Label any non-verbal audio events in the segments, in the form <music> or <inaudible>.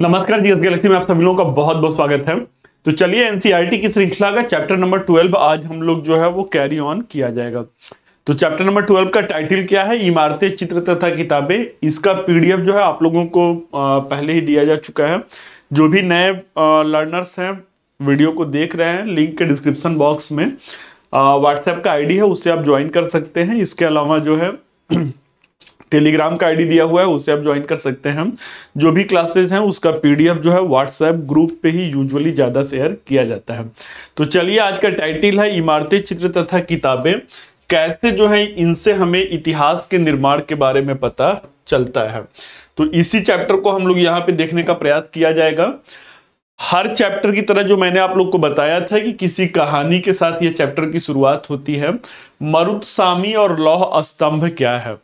नमस्कार G S Galaxy में आप सभी लोगों का बहुत बहुत स्वागत है तो चलिए एनसीईआरटी e की श्रृंखला का चैप्टर नंबर ट्वेल्व आज हम लोग जो है वो कैरी ऑन किया जाएगा तो चैप्टर नंबर ट्वेल्व का टाइटल क्या है इमारतें चित्र तथा किताबें इसका पीडीएफ जो है आप लोगों को पहले ही दिया जा चुका है जो भी नए लर्नर्स हैं वीडियो को देख रहे हैं लिंक के डिस्क्रिप्शन बॉक्स में व्हाट्सएप का आईडी है उससे आप ज्वाइन कर सकते हैं इसके अलावा जो है <clears throat> टेलीग्राम का आईडी दिया हुआ है उसे आप ज्वाइन कर सकते हैं जो भी क्लासेस हैं उसका पीडीएफ जो है व्हाट्सएप ग्रुप पे ही यूजुअली ज़्यादा शेयर किया जाता है तो चलिए आज का टाइटल है इमारतें चित्र तथा किताबें कैसे जो है इनसे हमें इतिहास के निर्माण के बारे में पता चलता है तो इसी चैप्टर को हम लोग यहाँ पे देखने का प्रयास किया जाएगा हर चैप्टर की तरह जो मैंने आप लोग को बताया था कि किसी कहानी के साथ यह चैप्टर की शुरुआत होती है मरुत्सामी और लौह स्तंभ क्या है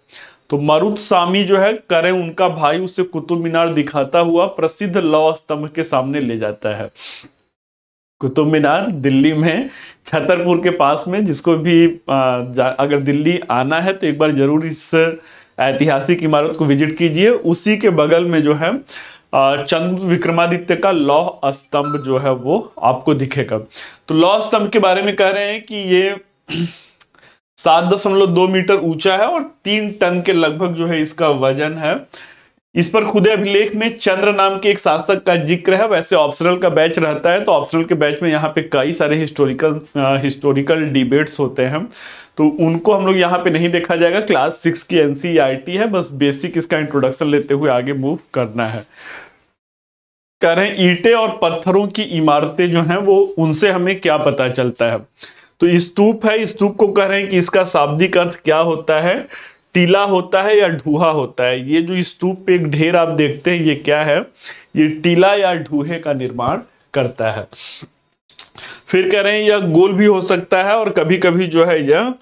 तो मरुद सामी जो है करें उनका भाई उसे कुतुब मीनार दिखाता हुआ प्रसिद्ध लौ स्तंभ के सामने ले जाता है कुतुब मीनार दिल्ली में छतरपुर के पास में जिसको भी अगर दिल्ली आना है तो एक बार जरूर इस ऐतिहासिक इमारत को विजिट कीजिए उसी के बगल में जो है चंद्र विक्रमादित्य का लौह स्तंभ जो है वो आपको दिखेगा तो लौह स्तंभ के बारे में कह रहे हैं कि ये सात दशमलव दो मीटर ऊंचा है और तीन टन के लगभग जो है इसका वजन है इस पर खुदे अभिलेख में चंद्र नाम के एक शासक का जिक्र है वैसे ऑप्शनल का बैच रहता है तो ऑप्शनल के बैच में यहाँ पे कई सारे हिस्टोरिकल हिस्टोरिकल डिबेट्स होते हैं तो उनको हम लोग यहाँ पे नहीं देखा जाएगा क्लास सिक्स की एन e है बस बेसिक इसका इंट्रोडक्शन लेते हुए आगे मूव करना है कह रहे हैं ईटे और पत्थरों की इमारतें जो हैं वो उनसे हमें क्या पता चलता है तो स्तूप है स्तूप को कह रहे हैं कि इसका शाब्दिक अर्थ क्या होता है टीला होता है या ढूहा होता है ये जो स्तूप पे एक ढेर आप देखते हैं ये क्या है ये टीला या ढूहे का निर्माण करता है फिर कह रहे हैं यह गोल भी हो सकता है और कभी कभी जो है यह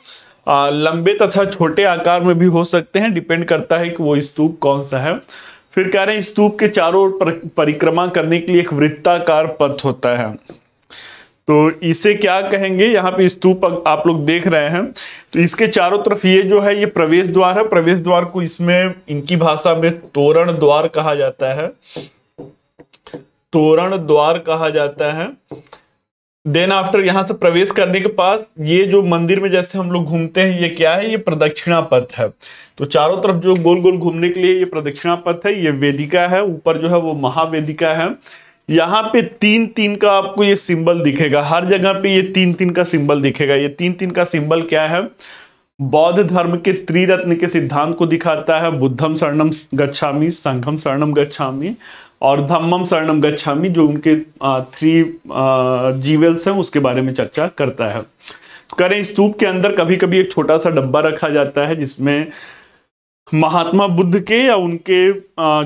लंबे तथा छोटे आकार में भी हो सकते हैं डिपेंड करता है कि वो स्तूप कौन सा है फिर कह रहे हैं स्तूप के चारों ओर परिक्रमा करने के लिए एक वृत्ताकार पथ होता है तो इसे क्या कहेंगे यहाँ पे स्तूप आप लोग देख रहे हैं तो इसके चारों तरफ ये जो है ये प्रवेश द्वार है प्रवेश द्वार को इसमें इनकी भाषा में तोरण द्वार कहा जाता है तोरण द्वार कहा जाता है देन आफ्टर यहाँ से प्रवेश करने के पास ये जो मंदिर में जैसे हम लोग घूमते हैं ये क्या है ये प्रदक्षिणा पथ है तो चारों तरफ जो गोल गोल घूमने के लिए ये प्रदक्षिणा पथ है ये वेदिका है ऊपर जो है वो महावेदिका है यहाँ पे तीन तीन का आपको ये सिंबल दिखेगा हर जगह पे ये तीन तीन का सिंबल दिखेगा ये तीन तीन का सिंबल क्या है बौद्ध धर्म के त्रिरत्न के सिद्धांत को दिखाता है बुद्धम शरणम गच्छामी संघम शरणम गच्छामी और धम्मम शरणम गच्छामी जो उनके थ्री जीवेल्स हैं उसके बारे में चर्चा करता है करें स्तूप के अंदर कभी कभी एक छोटा सा डब्बा रखा जाता है जिसमें महात्मा बुद्ध के या उनके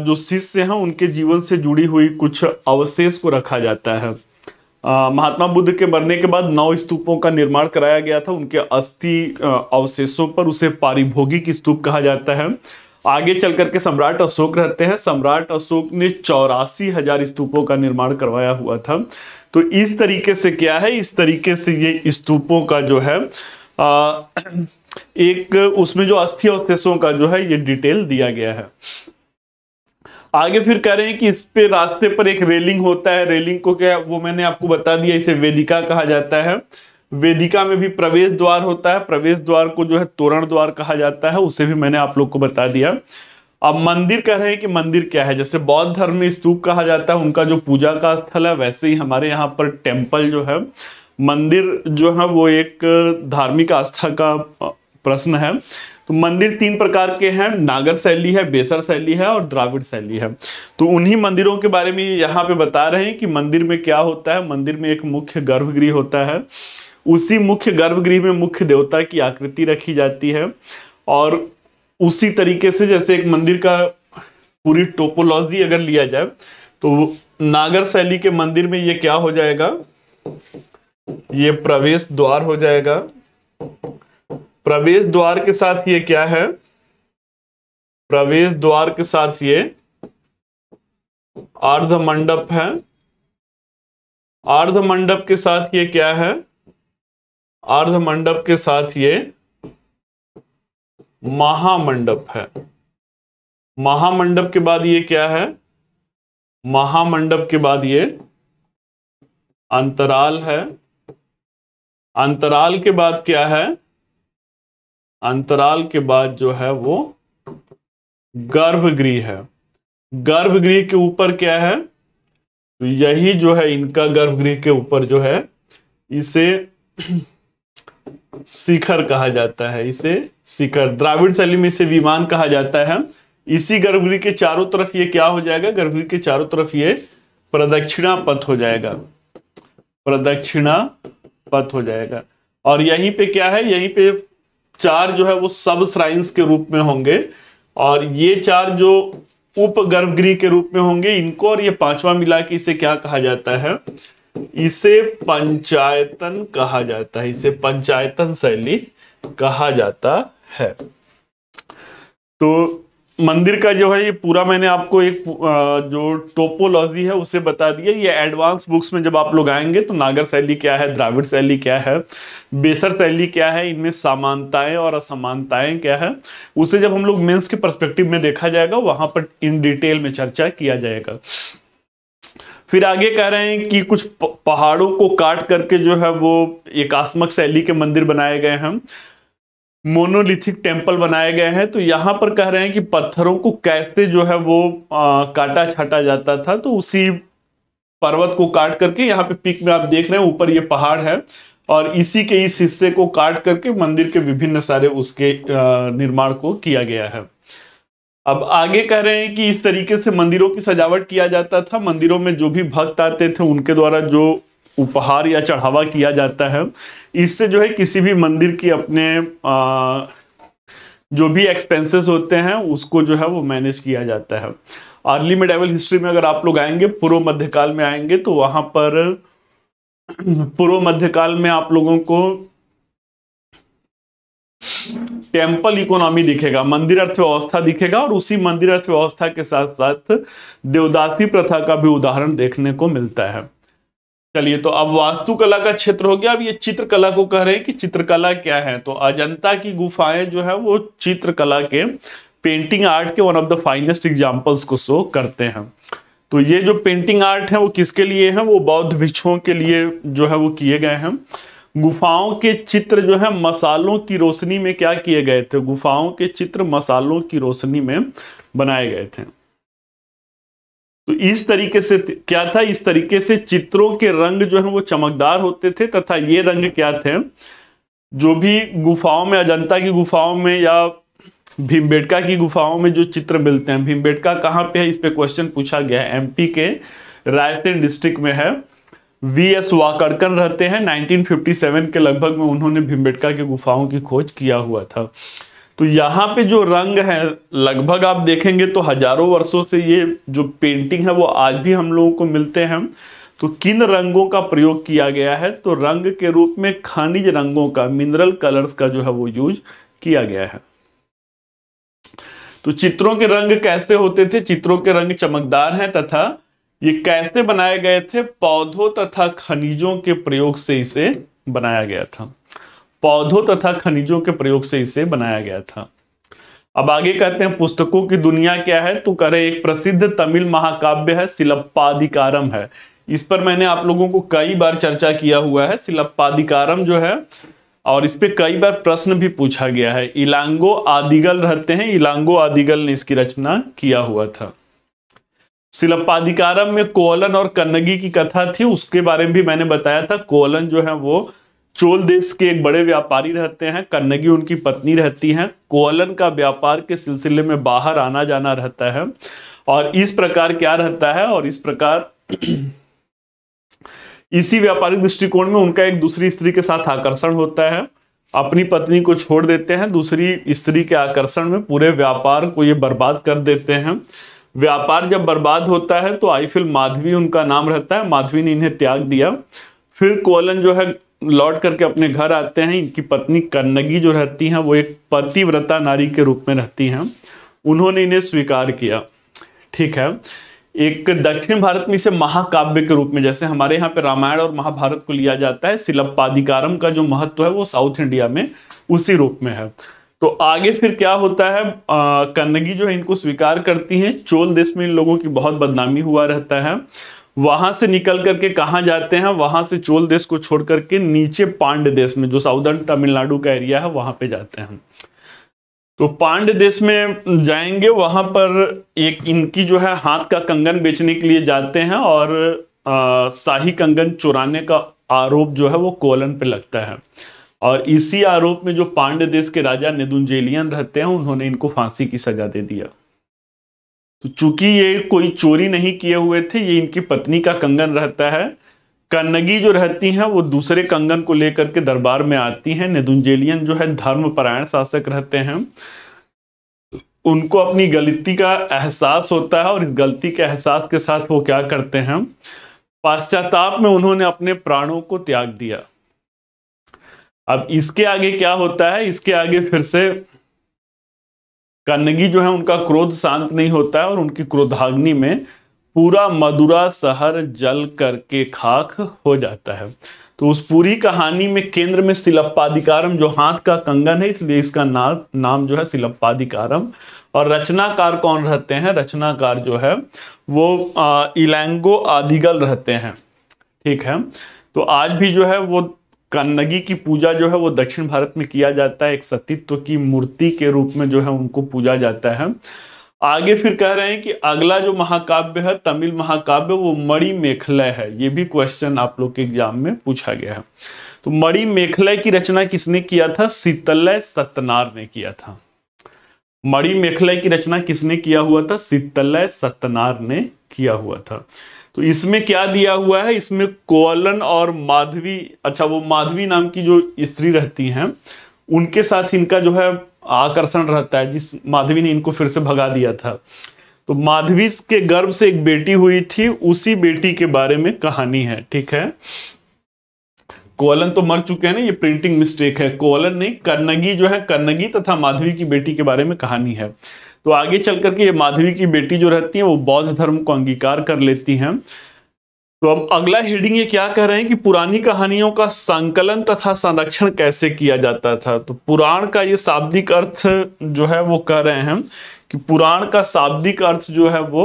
जो शिष्य हैं उनके जीवन से जुड़ी हुई कुछ अवशेष को रखा जाता है महात्मा बुद्ध के मरने के बाद नौ स्तूपों का निर्माण कराया गया था उनके अस्थि अवशेषों पर उसे पारिभोगिक स्तूप कहा जाता है आगे चल करके सम्राट अशोक रहते हैं सम्राट अशोक ने चौरासी हजार स्तूपों का निर्माण करवाया हुआ था तो इस तरीके से क्या है इस तरीके से ये स्तूपों का जो है आ, एक उसमें जो अस्थि अवशेषों का जो है ये डिटेल दिया गया है आगे फिर कह रहे हैं कि इस पे रास्ते पर एक रेलिंग होता है रेलिंग को क्या वो मैंने आपको बता दिया इसे वेदिका कहा जाता है वेदिका में भी प्रवेश द्वार होता है प्रवेश द्वार को जो है तोरण द्वार कहा जाता है उसे भी मैंने आप लोग को बता दिया अब मंदिर कह रहे हैं कि मंदिर क्या है जैसे बौद्ध धर्म में स्तूप कहा जाता है उनका जो पूजा का स्थल है वैसे ही हमारे यहाँ पर टेम्पल जो है मंदिर जो है वो एक धार्मिक आस्था का प्रश्न है तो मंदिर तीन प्रकार के हैं नागर शैली है बेसर शैली है और द्राविड़ शैली है तो उन्हीं मंदिरों के बारे में यहाँ पे बता रहे हैं कि मंदिर में क्या होता है मंदिर में एक मुख्य गर्भगृह होता है उसी मुख्य गर्भगृह में मुख्य देवता की आकृति रखी जाती है और उसी तरीके से जैसे एक मंदिर का पूरी टोपोलॉजी अगर लिया जाए तो नागर शैली के मंदिर में ये क्या हो जाएगा ये प्रवेश द्वार हो जाएगा प्रवेश द्वार के साथ ये क्या है प्रवेश द्वार के साथ ये अर्ध मंडप है अर्ध मंडप के साथ ये क्या है अर्ध मंडप के साथ ये महामंडप है महामंडप के बाद ये क्या है महामंडप के बाद ये अंतराल है अंतराल के बाद क्या है अंतराल के बाद जो है वो गर्भगृह है गर्भगृह के ऊपर क्या है तो यही जो है इनका गर्भगृह के ऊपर जो है इसे शिखर कहा जाता है इसे शिखर द्राविड़ शैली में इसे विमान कहा जाता है इसी गर्भगृह के चारों तरफ ये क्या हो जाएगा गर्भगृह के चारों तरफ ये प्रदक्षिणा पथ हो जाएगा प्रदक्षिणा पथ हो जाएगा और यहीं पे क्या है यहीं पे चार जो है वो सब श्राइन्स के रूप में होंगे और ये चार जो उपगर्भगृह के रूप में होंगे इनको और ये पांचवा मिला के इसे क्या कहा जाता है इसे पंचायतन कहा जाता है इसे पंचायतन शैली कहा जाता है तो मंदिर का जो है ये पूरा मैंने आपको एक जो टोपोलॉजी है उसे बता दिया ये एडवांस बुक्स में जब आप लोग आएंगे तो नागर शैली क्या है द्राविड़ शैली क्या है बेसर शैली क्या है इनमें समानताएं और असमानताएं क्या है उसे जब हम लोग मेंस के परस्पेक्टिव में देखा जाएगा वहां पर इन डिटेल में चर्चा किया जाएगा फिर आगे कह रहे हैं कि कुछ पहाड़ों को काट करके जो है वो एकास्मक शैली के मंदिर बनाए गए हैं मोनोलिथिक टेम्पल बनाए गए हैं तो यहाँ पर कह रहे हैं कि पत्थरों को कैसे जो है वो आ, काटा छाटा जाता था तो उसी पर्वत को काट करके यहाँ पे पिक में आप देख रहे हैं ऊपर ये पहाड़ है और इसी के इस हिस्से को काट करके मंदिर के विभिन्न सारे उसके निर्माण को किया गया है अब आगे कह रहे हैं कि इस तरीके से मंदिरों की सजावट किया जाता था मंदिरों में जो भी भक्त आते थे उनके द्वारा जो उपहार या चढ़ावा किया जाता है इससे जो है किसी भी मंदिर की अपने आ, जो भी एक्सपेंसेस होते हैं उसको जो है वो मैनेज किया जाता है अर्ली मेडेवल हिस्ट्री में अगर आप लोग आएंगे पूर्व मध्यकाल में आएंगे तो वहां पर पूर्व मध्यकाल में आप लोगों को टेम्पल इकोनॉमी दिखेगा मंदिर अर्थव्यवस्था दिखेगा और उसी मंदिर अर्थव्यवस्था के साथ साथ देवदासी प्रथा का भी उदाहरण देखने को मिलता है चलिए तो अब वास्तुकला का क्षेत्र हो गया अब ये चित्रकला को कह रहे हैं कि चित्रकला क्या है तो अजंता की गुफाएं जो है वो चित्रकला के पेंटिंग आर्ट के one of the finest examples को शो करते हैं तो ये जो पेंटिंग आर्ट है वो किसके लिए है वो बौद्ध भिक्षुओं के लिए जो है वो किए गए हैं गुफाओं के चित्र जो है मसालों की रोशनी में क्या किए गए थे गुफाओं के चित्र मसालों की रोशनी में बनाए गए थे तो इस तरीके से क्या था इस तरीके से चित्रों के रंग जो है वो चमकदार होते थे तथा ये रंग क्या थे जो भी गुफाओं में अजंता की गुफाओं में या भीमबेटका की गुफाओं में जो चित्र मिलते हैं भीमबेटका कहाँ पे है इस पे क्वेश्चन पूछा गया है एमपी के रायसेन डिस्ट्रिक्ट में है वी एस वाकड़कन रहते हैं 1957 के लगभग में उन्होंने भीमबेटका की गुफाओं की खोज किया हुआ था तो यहाँ पे जो रंग है लगभग आप देखेंगे तो हजारों वर्षों से ये जो पेंटिंग है वो आज भी हम लोगों को मिलते हैं तो किन रंगों का प्रयोग किया गया है तो रंग के रूप में खनिज रंगों का मिनरल कलर्स का जो है वो यूज किया गया है तो चित्रों के रंग कैसे होते थे चित्रों के रंग चमकदार हैं तथा ये कैसे बनाए गए थे पौधों तथा खनिजों के प्रयोग से इसे बनाया गया था पौधों तथा खनिजों के प्रयोग से इसे बनाया गया था अब आगे कहते हैं पुस्तकों की दुनिया क्या है तो कह रहे एक प्रसिद्ध तमिल महाकाव्य है सिलप्पाधिकारम है इस पर मैंने आप लोगों को कई बार चर्चा किया हुआ है सिलप्पाधिकारम जो है और इस पर कई बार प्रश्न भी पूछा गया है इलांगो आदिगल रहते हैं इलांगो आदिगल ने इसकी रचना किया हुआ था सिलप्पाधिकारम में कोलन और कन्नगी की कथा थी उसके बारे में भी मैंने बताया था कोलन जो है वो चोल देश के एक बड़े व्यापारी रहते हैं कन्नगी उनकी पत्नी रहती हैं कोअलन का व्यापार के सिलसिले में बाहर आना जाना रहता है और इस प्रकार क्या रहता है और इस प्रकार <clears throat> इसी व्यापारिक दृष्टिकोण में उनका एक दूसरी स्त्री के साथ आकर्षण होता है अपनी पत्नी को छोड़ देते हैं दूसरी स्त्री के आकर्षण में पूरे व्यापार को ये बर्बाद कर देते हैं व्यापार जब बर्बाद होता है तो आईफिल माधवी उनका नाम रहता है माधवी ने इन्हें त्याग दिया फिर कोलन जो है लौट करके अपने घर आते हैं इनकी पत्नी कन्नगी जो रहती हैं वो एक पतिव्रता नारी के रूप में रहती हैं उन्होंने इन्हें स्वीकार किया ठीक है एक दक्षिण भारत में इसे महाकाव्य के रूप में जैसे हमारे यहाँ पे रामायण और महाभारत को लिया जाता है सिलप्पाधिकारम का जो महत्व है वो साउथ इंडिया में उसी रूप में है तो आगे फिर क्या होता है आ, कन्नगी जो है इनको स्वीकार करती है चोल देश में इन लोगों की बहुत बदनामी हुआ रहता है वहां से निकल करके कहाँ जाते हैं वहां से चोल देश को छोड़ करके नीचे पांड देश में जो साउदर्न तमिलनाडु का एरिया है वहां पे जाते हैं तो पांड देश में जाएंगे वहां पर एक इनकी जो है हाथ का कंगन बेचने के लिए जाते हैं और आ, शाही कंगन चुराने का आरोप जो है वो कोलन पे लगता है और इसी आरोप में जो पांड देश के राजा नेदुंजेलियन रहते हैं उन्होंने इनको फांसी की सजा दे दिया तो चूंकि ये कोई चोरी नहीं किए हुए थे ये इनकी पत्नी का कंगन रहता है कन्नगी जो रहती हैं वो दूसरे कंगन को लेकर के दरबार में आती हैं नेदुंजेलियन जो है धर्मपरायण शासक रहते हैं उनको अपनी गलती का एहसास होता है और इस गलती के एहसास के साथ वो क्या करते हैं पाश्चाताप में उन्होंने अपने प्राणों को त्याग दिया अब इसके आगे क्या होता है इसके आगे फिर से कन्नगी जो है उनका क्रोध शांत नहीं होता है और उनकी क्रोधाग्नि में पूरा मदुरा शहर जल करके खाक हो जाता है तो उस पूरी कहानी में केंद्र में सिलप्पाधिकारम जो हाथ का कंगन है इसलिए इसका ना, नाम जो है सिलप्पाधिकारम और रचनाकार कौन रहते हैं रचनाकार जो है वो इलेंगो इलैंगो आदिगल रहते हैं ठीक है तो आज भी जो है वो कन्नगी की पूजा जो है वो दक्षिण भारत में किया जाता है एक सतीत्व की मूर्ति के रूप में जो है उनको पूजा जाता है आगे फिर कह रहे हैं कि अगला जो महाकाव्य है तमिल महाकाव्य वो मणि मेखलय है ये भी क्वेश्चन आप लोग के एग्जाम में पूछा गया है तो मणि मेखलय की रचना किसने किया था शीतलय सतनार ने किया था मणि मेखलय की रचना किसने किया हुआ था शीतलय सतनार ने किया हुआ था तो इसमें क्या दिया हुआ है इसमें कोलन और माधवी अच्छा वो माधवी नाम की जो स्त्री रहती हैं उनके साथ इनका जो है आकर्षण रहता है जिस माधवी ने इनको फिर से भगा दिया था तो माधवी के गर्भ से एक बेटी हुई थी उसी बेटी के बारे में कहानी है ठीक है कोलन तो मर चुके हैं ना ये प्रिंटिंग मिस्टेक है कोलन नहीं कन्नगी जो है कन्नगी तथा माधवी की बेटी के बारे में कहानी है तो आगे चल करके ये माधवी की बेटी जो रहती है वो बौद्ध धर्म को अंगीकार कर लेती हैं तो अब अगला हेडिंग ये क्या कह रहे हैं कि पुरानी कहानियों का संकलन तथा संरक्षण कैसे किया जाता था तो पुराण का ये शाब्दिक अर्थ जो है वो कह रहे हैं कि पुराण का शाब्दिक अर्थ जो है वो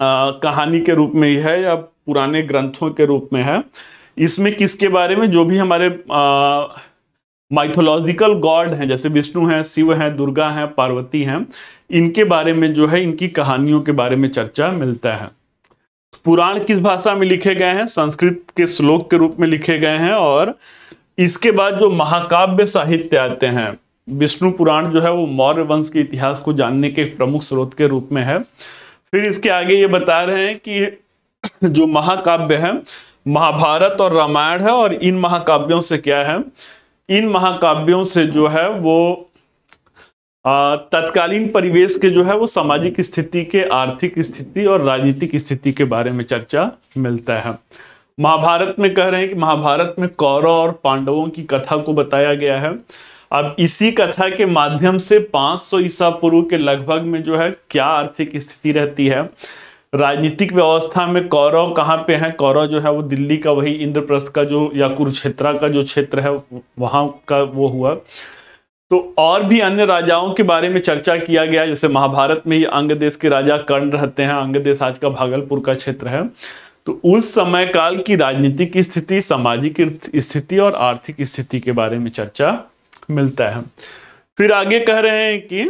आ, कहानी के रूप में ही है या पुराने ग्रंथों के रूप में है इसमें किसके बारे में जो भी हमारे आ, माइथोलॉजिकल गॉड हैं जैसे विष्णु हैं शिव हैं दुर्गा हैं पार्वती हैं इनके बारे में जो है इनकी कहानियों के बारे में चर्चा मिलता है पुराण किस भाषा में लिखे गए हैं संस्कृत के श्लोक के रूप में लिखे गए हैं और इसके बाद जो महाकाव्य साहित्य आते हैं विष्णु पुराण जो है वो मौर्य वंश के इतिहास को जानने के प्रमुख स्रोत के रूप में है फिर इसके आगे ये बता रहे हैं कि जो महाकाव्य है महाभारत और रामायण है और इन महाकाव्यों से क्या है इन महाकाव्यों से जो है वो तत्कालीन परिवेश के जो है वो सामाजिक स्थिति के आर्थिक स्थिति और राजनीतिक स्थिति के बारे में चर्चा मिलता है महाभारत में कह रहे हैं कि महाभारत में कौरव और पांडवों की कथा को बताया गया है अब इसी कथा के माध्यम से 500 ईसा पूर्व के लगभग में जो है क्या आर्थिक स्थिति रहती है राजनीतिक व्यवस्था में कौरव कहाँ पे हैं कौरव जो है वो दिल्ली का वही इंद्रप्रस्थ का जो या कुरुक्षेत्रा का जो क्षेत्र है वहाँ का वो हुआ तो और भी अन्य राजाओं के बारे में चर्चा किया गया जैसे महाभारत में ही अंग देश के राजा कर्ण रहते हैं अंग देश आज का भागलपुर का क्षेत्र है तो उस समय काल की राजनीतिक स्थिति सामाजिक स्थिति और आर्थिक स्थिति के बारे में चर्चा मिलता है फिर आगे कह रहे हैं कि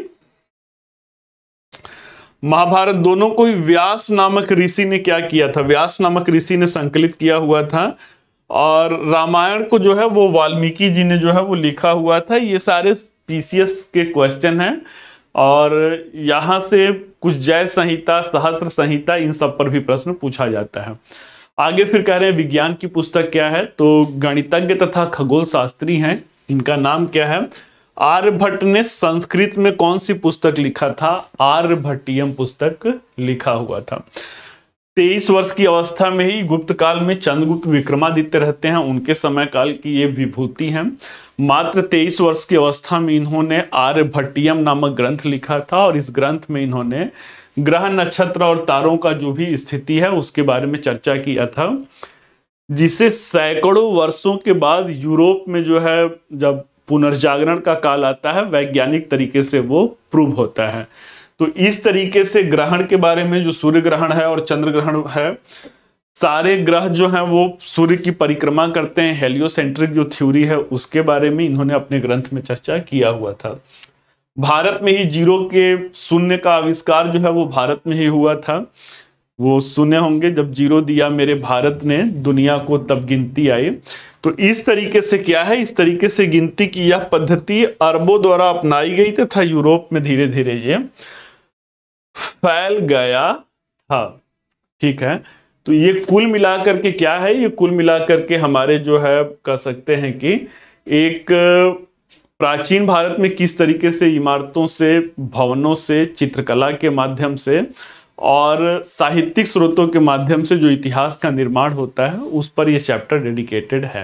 महाभारत दोनों को ही व्यास नामक ऋषि ने क्या किया था व्यास नामक ऋषि ने संकलित किया हुआ था और रामायण को जो है वो वाल्मीकि जी ने जो है वो लिखा हुआ था ये सारे पीसीएस के क्वेश्चन हैं और यहाँ से कुछ जय संहिता सहस्त्र संहिता इन सब पर भी प्रश्न पूछा जाता है आगे फिर कह रहे हैं विज्ञान की पुस्तक क्या है तो गणितज्ञ तथा खगोल शास्त्री हैं इनका नाम क्या है आर्यभट्ट ने संस्कृत में कौन सी पुस्तक लिखा था आर्यभट्टियम पुस्तक लिखा हुआ था तेईस वर्ष की अवस्था में ही गुप्त काल में चंद्रगुप्त विक्रमादित्य रहते हैं उनके समय काल की ये विभूति हैं मात्र तेईस वर्ष की अवस्था में इन्होंने आर्यभट्टियम नामक ग्रंथ लिखा था और इस ग्रंथ में इन्होंने ग्रह नक्षत्र और तारों का जो भी स्थिति है उसके बारे में चर्चा किया था जिसे सैकड़ों वर्षों के बाद यूरोप में जो है जब पुनर्जागरण का काल आता है वैज्ञानिक तरीके से वो प्रूव होता है तो इस तरीके से ग्रहण के बारे में जो सूर्य ग्रहण है और चंद्र ग्रहण है सारे ग्रह जो हैं वो सूर्य की परिक्रमा करते हैं हेलियोसेंट्रिक जो थ्योरी है उसके बारे में इन्होंने अपने ग्रंथ में चर्चा किया हुआ था भारत में ही जीरो के शून्य का आविष्कार जो है वो भारत में ही हुआ था वो सुने होंगे जब जीरो दिया मेरे भारत ने दुनिया को तब गिनती आई तो इस तरीके से क्या है इस तरीके से गिनती की यह पद्धति अरबों द्वारा अपनाई गई थी था यूरोप में धीरे धीरे ये फैल गया था ठीक है तो ये कुल मिलाकर के क्या है ये कुल मिलाकर के हमारे जो है कह सकते हैं कि एक प्राचीन भारत में किस तरीके से इमारतों से भवनों से चित्रकला के माध्यम से और साहित्यिक स्रोतों के माध्यम से जो इतिहास का निर्माण होता है उस पर यह चैप्टर डेडिकेटेड है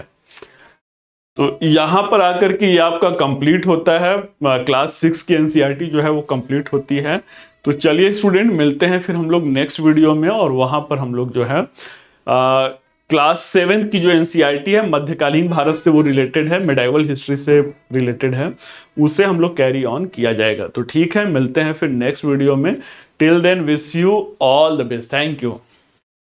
तो यहाँ पर आकर के ये आपका कंप्लीट होता है क्लास सिक्स की एनसीईआरटी e जो है वो कंप्लीट होती है तो चलिए स्टूडेंट मिलते हैं फिर हम लोग नेक्स्ट वीडियो में और वहाँ पर हम लोग जो है आ, क्लास सेवेंथ की जो एनसीईआरटी e है मध्यकालीन भारत से वो रिलेटेड है मेडाइवल हिस्ट्री से रिलेटेड है उसे हम लोग कैरी ऑन किया जाएगा तो ठीक है मिलते हैं फिर नेक्स्ट वीडियो में Till then, wish you all the best. Thank you.